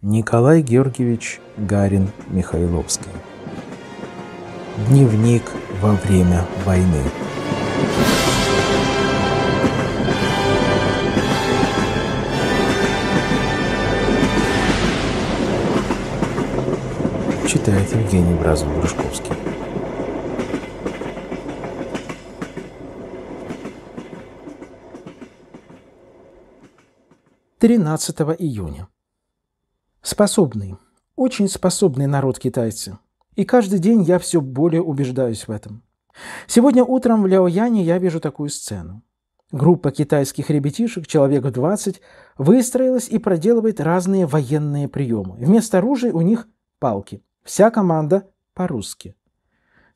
Николай Георгиевич Гарин Михайловский. Дневник во время войны. Читает Евгений Бразов-Грушковский. Тринадцатого июня. Способный, очень способный народ китайцы. И каждый день я все более убеждаюсь в этом. Сегодня утром в Ляояне я вижу такую сцену. Группа китайских ребятишек, человек 20, выстроилась и проделывает разные военные приемы. Вместо оружия у них палки. Вся команда по-русски.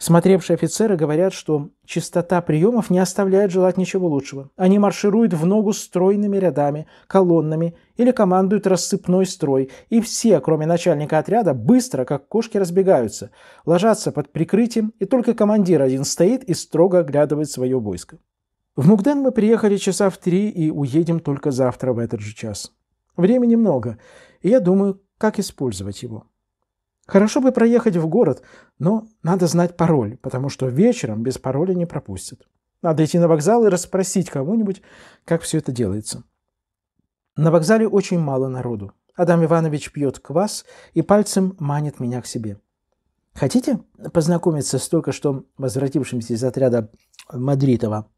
Смотревшие офицеры говорят, что чистота приемов не оставляет желать ничего лучшего. Они маршируют в ногу стройными рядами, колоннами или командуют рассыпной строй, и все, кроме начальника отряда, быстро, как кошки, разбегаются, ложатся под прикрытием, и только командир один стоит и строго оглядывает свое войско. В Мугден мы приехали часа в три и уедем только завтра в этот же час. Времени много, и я думаю, как использовать его. Хорошо бы проехать в город, но надо знать пароль, потому что вечером без пароля не пропустят. Надо идти на вокзал и расспросить кого-нибудь, как все это делается. На вокзале очень мало народу. Адам Иванович пьет квас и пальцем манит меня к себе. Хотите познакомиться с только что возвратившимся из отряда Мадритова?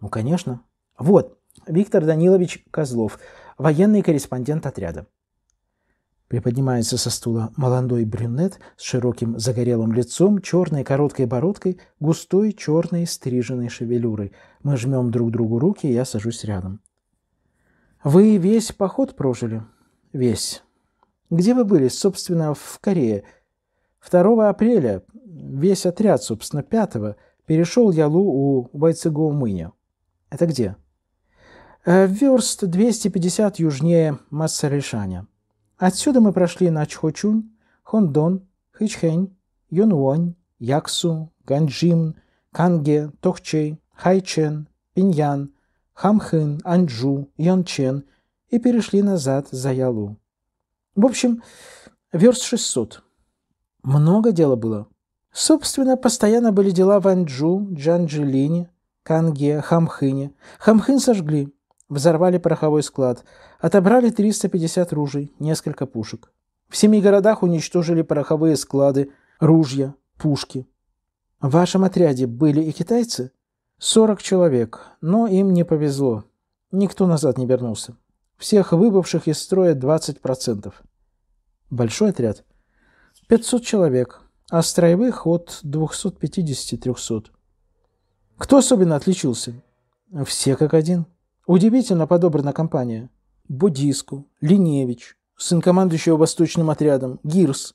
Ну, конечно. Вот, Виктор Данилович Козлов, военный корреспондент отряда. Приподнимается со стула молодой брюнет с широким загорелым лицом, черной короткой бородкой, густой черной стриженной шевелюрой. Мы жмем друг другу руки, я сажусь рядом. «Вы весь поход прожили?» «Весь. Где вы были, собственно, в Корее?» «2 апреля. Весь отряд, собственно, 5 перешел Ялу у Вайцегоумыня». «Это где?» «Э, «Верст 250 южнее Массаришаня». Отсюда мы прошли на Чхочун, Хондон, Хичхэнь, Юнвонь, Яксу, Ганджим, Канге, Тохчей, Хайчен, Пиньян, Хамхын, Анджу, Йончен и перешли назад за Ялу. В общем, верст 600. Много дела было. Собственно, постоянно были дела в Анджу, Джанжилине, Канге, Хамхыне. Хамхын сожгли. Взорвали пороховой склад. Отобрали 350 ружей, несколько пушек. В семи городах уничтожили пороховые склады, ружья, пушки. В вашем отряде были и китайцы? 40 человек, но им не повезло. Никто назад не вернулся. Всех выбывших из строя 20%. Большой отряд? 500 человек, а строевых от 250-300. Кто особенно отличился? Все как один. Удивительно подобрана компания. Бодиску, Линевич, сын командующего восточным отрядом, Гирс.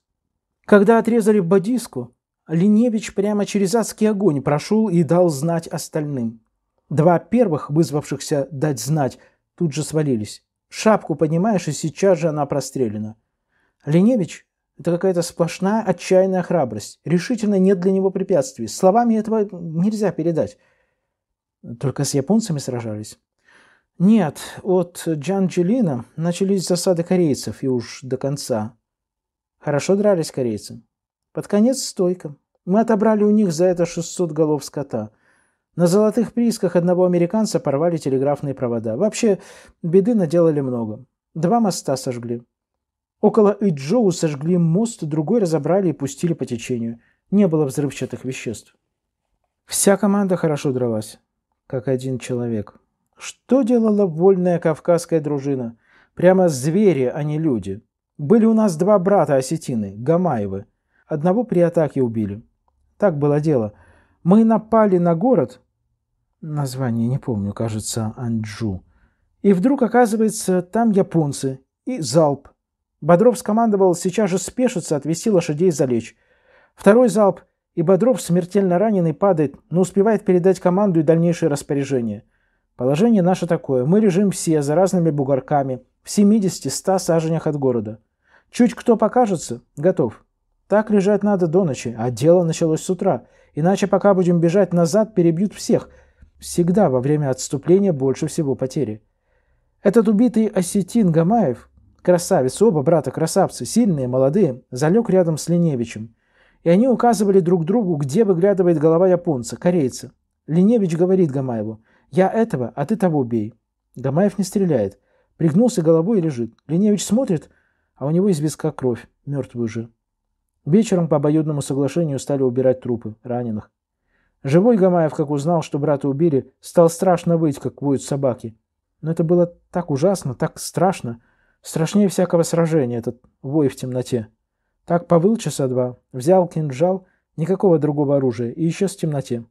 Когда отрезали Бодиску, Линевич прямо через адский огонь прошел и дал знать остальным. Два первых, вызвавшихся дать знать, тут же свалились. Шапку поднимаешь, и сейчас же она прострелена. Линевич – это какая-то сплошная отчаянная храбрость. Решительно нет для него препятствий. Словами этого нельзя передать. Только с японцами сражались. Нет, от Джанджелина начались засады корейцев, и уж до конца. Хорошо дрались корейцы. Под конец стойка. Мы отобрали у них за это 600 голов скота. На золотых приисках одного американца порвали телеграфные провода. Вообще, беды наделали много. Два моста сожгли. Около Иджоу сожгли мост, другой разобрали и пустили по течению. Не было взрывчатых веществ. Вся команда хорошо дралась, как один человек. Что делала вольная кавказская дружина? Прямо звери, а не люди. Были у нас два брата осетины, Гамаевы. Одного при атаке убили. Так было дело. Мы напали на город, название не помню, кажется, Анджу. И вдруг, оказывается, там японцы. И залп. Бодров скомандовал сейчас же спешиться, отвести лошадей залечь. Второй залп, и Бодров, смертельно раненый, падает, но успевает передать команду и дальнейшие распоряжения – Положение наше такое. Мы режим все за разными бугорками в 70-100 саженях от города. Чуть кто покажется, готов. Так лежать надо до ночи, а дело началось с утра. Иначе пока будем бежать назад, перебьют всех. Всегда во время отступления больше всего потери. Этот убитый осетин Гамаев, красавец, оба брата красавцы, сильные, молодые, залег рядом с Линевичем. И они указывали друг другу, где выглядывает голова японца, корейца. Линевич говорит Гамаеву – «Я этого, а ты того бей». Гамаев не стреляет. Пригнулся головой и лежит. Леневич смотрит, а у него из виска кровь, мертвый уже. Вечером по обоюдному соглашению стали убирать трупы, раненых. Живой Гамаев, как узнал, что брата убили, стал страшно выть, как воют собаки. Но это было так ужасно, так страшно. Страшнее всякого сражения этот вой в темноте. Так повыл часа два, взял кинжал, никакого другого оружия и исчез в темноте.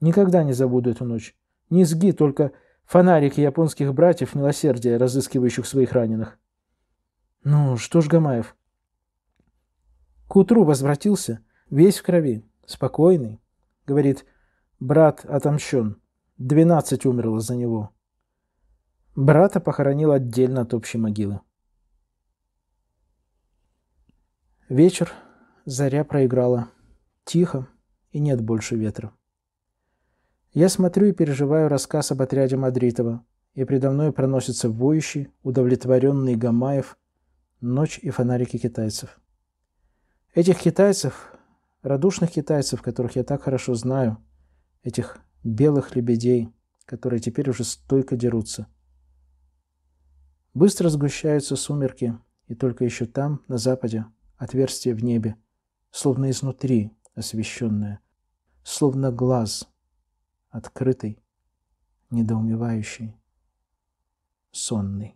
Никогда не забуду эту ночь. Низги только фонарики японских братьев милосердия, разыскивающих своих раненых. Ну, что ж, Гамаев? К утру возвратился, весь в крови, спокойный. Говорит, брат отомщен, двенадцать умерло за него. Брата похоронил отдельно от общей могилы. Вечер, заря проиграла. Тихо, и нет больше ветра. Я смотрю и переживаю рассказ об отряде Мадритова, и предо мной проносится воющий, удовлетворенный Гамаев, ночь и фонарики китайцев. Этих китайцев, радушных китайцев, которых я так хорошо знаю, этих белых лебедей, которые теперь уже стойко дерутся. Быстро сгущаются сумерки, и только еще там, на западе, отверстие в небе, словно изнутри освещенное, словно глаз, открытый, недоумевающий, сонный.